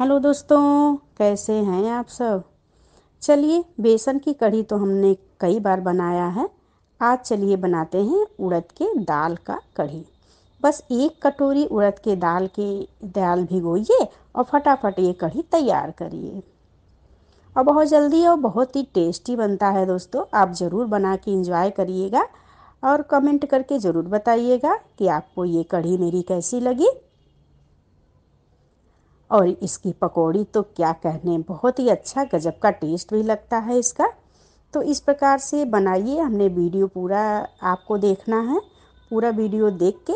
hello दोस्तों कैसे हैं आप सब चलिए बेसन की कढ़ी तो हमने कई बार बनाया है आज चलिए बनाते हैं उड़द के दाल का कढ़ी बस एक कटोरी उड़द के दाल के दाल भिगोइए और फटाफट ये कढ़ी तैयार करिए और बहुत जल्दी और बहुत ही टेस्टी बनता है दोस्तों आप ज़रूर बना के इंजॉय करिएगा और कमेंट करके ज़रूर बताइएगा कि आपको ये कढ़ी मेरी कैसी लगी और इसकी पकौड़ी तो क्या कहने बहुत ही अच्छा गजब का टेस्ट भी लगता है इसका तो इस प्रकार से बनाइए हमने वीडियो पूरा आपको देखना है पूरा वीडियो देख के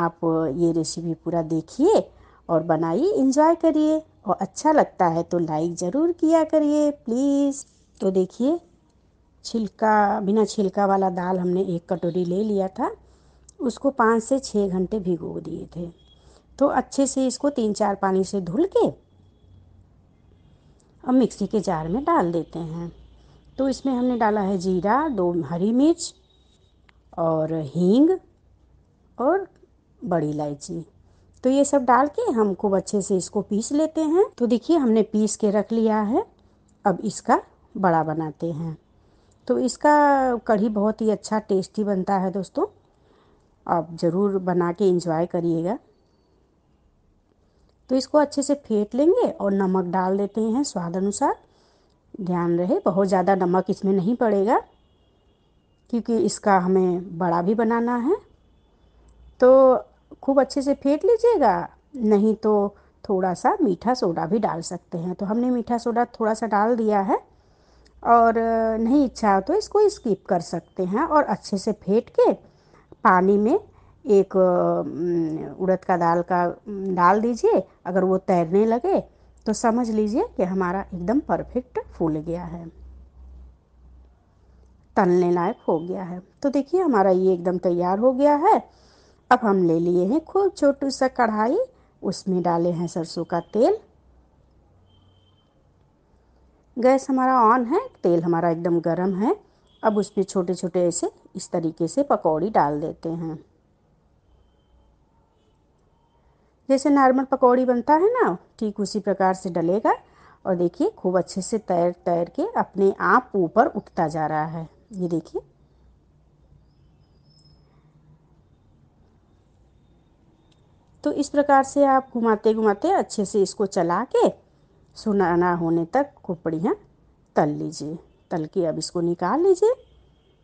आप ये रेसिपी पूरा देखिए और बनाइए इंजॉय करिए और अच्छा लगता है तो लाइक ज़रूर किया करिए प्लीज़ तो देखिए छिलका बिना छिलका वाला दाल हमने एक कटोरी ले लिया था उसको पाँच से छः घंटे भिगो दिए थे तो अच्छे से इसको तीन चार पानी से धुल के अब मिक्सी के जार में डाल देते हैं तो इसमें हमने डाला है जीरा दो हरी मिर्च और हींग और बड़ी इलायची तो ये सब डाल के हम खूब अच्छे से इसको पीस लेते हैं तो देखिए हमने पीस के रख लिया है अब इसका बड़ा बनाते हैं तो इसका कढ़ी बहुत ही अच्छा टेस्टी बनता है दोस्तों आप ज़रूर बना के इंजॉय करिएगा तो इसको अच्छे से फेंट लेंगे और नमक डाल देते हैं स्वाद अनुसार ध्यान रहे बहुत ज़्यादा नमक इसमें नहीं पड़ेगा क्योंकि इसका हमें बड़ा भी बनाना है तो खूब अच्छे से फेंट लीजिएगा नहीं तो थोड़ा सा मीठा सोडा भी डाल सकते हैं तो हमने मीठा सोडा थोड़ा सा डाल दिया है और नहीं इच्छा हो तो इसको स्किप कर सकते हैं और अच्छे से फेंट के पानी में एक उड़द का दाल का डाल दीजिए अगर वो तैरने लगे तो समझ लीजिए कि हमारा एकदम परफेक्ट फूल गया है तलने लायक हो गया है तो देखिए हमारा ये एकदम तैयार हो गया है अब हम ले लिए हैं खूब छोटू सा कढ़ाई उसमें डाले हैं सरसों का तेल गैस हमारा ऑन है तेल हमारा एकदम गर्म है अब उसमें छोटे छोटे ऐसे इस तरीके से पकौड़ी डाल देते हैं जैसे नॉर्मल पकौड़ी बनता है ना ठीक उसी प्रकार से डलेगा और देखिए खूब अच्छे से तैर तैर के अपने आप ऊपर उठता जा रहा है ये देखिए तो इस प्रकार से आप घुमाते घुमाते अच्छे से इसको चला के सुनाना होने तक खूब बढ़िया तल लीजिए तल के अब इसको निकाल लीजिए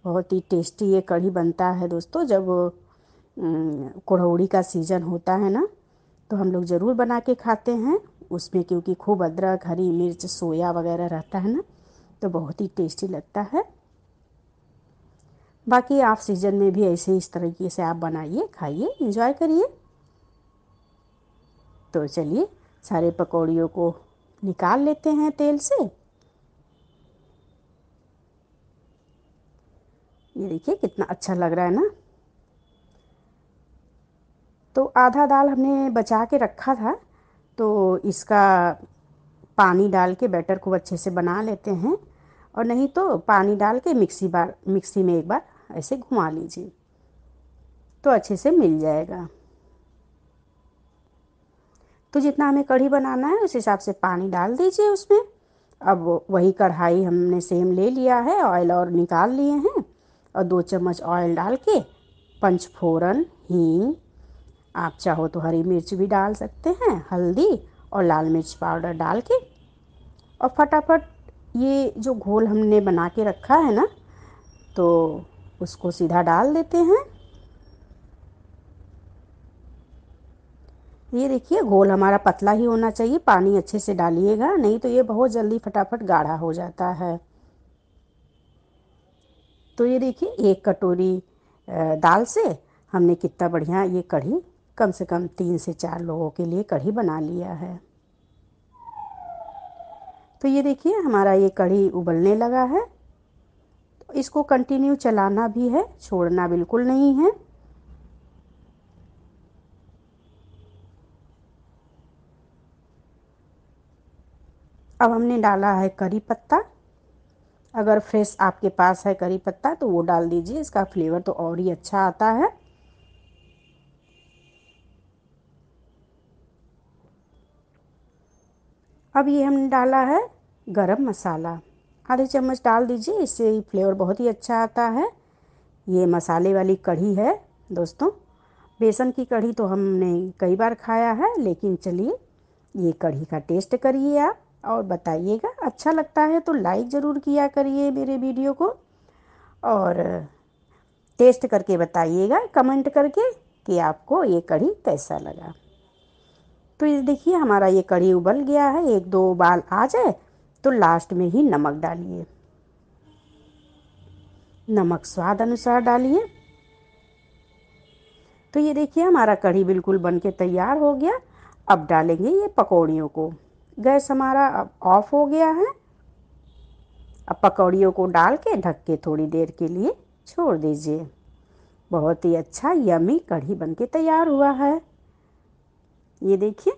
बहुत ही टेस्टी ये कढ़ी बनता है दोस्तों जब कढ़ौड़ी का सीज़न होता है ना तो हम लोग ज़रूर बना के खाते हैं उसमें क्योंकि खूब अदरक हरी मिर्च सोया वगैरह रहता है ना तो बहुत ही टेस्टी लगता है बाकी आप सीजन में भी ऐसे इस तरीके से आप बनाइए खाइए इंजॉय करिए तो चलिए सारे पकौड़ियों को निकाल लेते हैं तेल से ये देखिए कितना अच्छा लग रहा है ना तो आधा दाल हमने बचा के रखा था तो इसका पानी डाल के बैटर को अच्छे से बना लेते हैं और नहीं तो पानी डाल के मिक्सी बार मिक्सी में एक बार ऐसे घुमा लीजिए तो अच्छे से मिल जाएगा तो जितना हमें कढ़ी बनाना है उस हिसाब से पानी डाल दीजिए उसमें अब वही कढ़ाई हमने सेम ले लिया है ऑयल और निकाल लिए हैं और दो चम्मच ऑयल डाल के पंचफोरन हींग आप चाहो तो हरी मिर्च भी डाल सकते हैं हल्दी और लाल मिर्च पाउडर डाल के और फटाफट ये जो घोल हमने बना के रखा है ना तो उसको सीधा डाल देते हैं ये देखिए घोल हमारा पतला ही होना चाहिए पानी अच्छे से डालिएगा नहीं तो ये बहुत जल्दी फटाफट गाढ़ा हो जाता है तो ये देखिए एक कटोरी दाल से हमने कितना बढ़िया ये कढ़ी कम से कम तीन से चार लोगों के लिए कढ़ी बना लिया है तो ये देखिए हमारा ये कढ़ी उबलने लगा है तो इसको कंटिन्यू चलाना भी है छोड़ना बिल्कुल नहीं है अब हमने डाला है करी पत्ता अगर फ्रेश आपके पास है करी पत्ता तो वो डाल दीजिए इसका फ्लेवर तो और ही अच्छा आता है अब ये हमने डाला है गरम मसाला आधे चम्मच डाल दीजिए इससे फ्लेवर बहुत ही अच्छा आता है ये मसाले वाली कढ़ी है दोस्तों बेसन की कढ़ी तो हमने कई बार खाया है लेकिन चलिए ये कढ़ी का टेस्ट करिए आप और बताइएगा अच्छा लगता है तो लाइक ज़रूर किया करिए मेरे वीडियो को और टेस्ट करके बताइएगा कमेंट करके कि आपको ये कढ़ी कैसा लगा तो ये देखिए हमारा ये कड़ी उबल गया है एक दो उबाल आ जाए तो लास्ट में ही नमक डालिए नमक स्वाद अनुसार डालिए तो ये देखिए हमारा कढ़ी बिल्कुल बन के तैयार हो गया अब डालेंगे ये पकौड़ियों को गैस हमारा अब ऑफ हो गया है अब पकौड़ियों को डाल के ढक के थोड़ी देर के लिए छोड़ दीजिए बहुत ही अच्छा यमी कढ़ी बन के तैयार हुआ है ये देखिए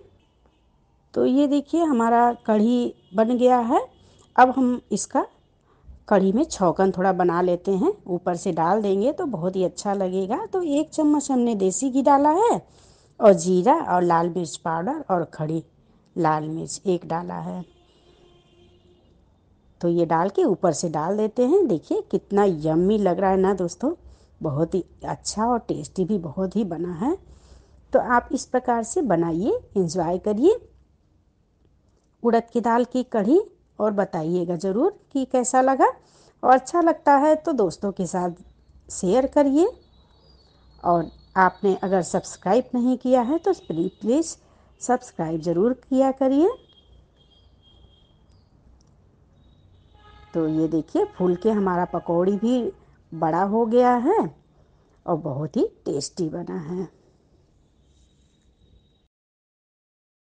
तो ये देखिए हमारा कढ़ी बन गया है अब हम इसका कढ़ी में छौकन थोड़ा बना लेते हैं ऊपर से डाल देंगे तो बहुत ही अच्छा लगेगा तो एक चम्मच हमने देसी घी डाला है और जीरा और लाल मिर्च पाउडर और खड़ी लाल मिर्च एक डाला है तो ये डाल के ऊपर से डाल देते हैं देखिए कितना यम्मी लग रहा है ना दोस्तों बहुत ही अच्छा और टेस्टी भी बहुत ही बना है तो आप इस प्रकार से बनाइए इंजॉय करिए उड़द की दाल की कढ़ी और बताइएगा ज़रूर कि कैसा लगा और अच्छा लगता है तो दोस्तों के साथ शेयर करिए और आपने अगर सब्सक्राइब नहीं किया है तो प्लीज़ सब्सक्राइब ज़रूर किया करिए तो ये देखिए फूल के हमारा पकौड़ी भी बड़ा हो गया है और बहुत ही टेस्टी बना है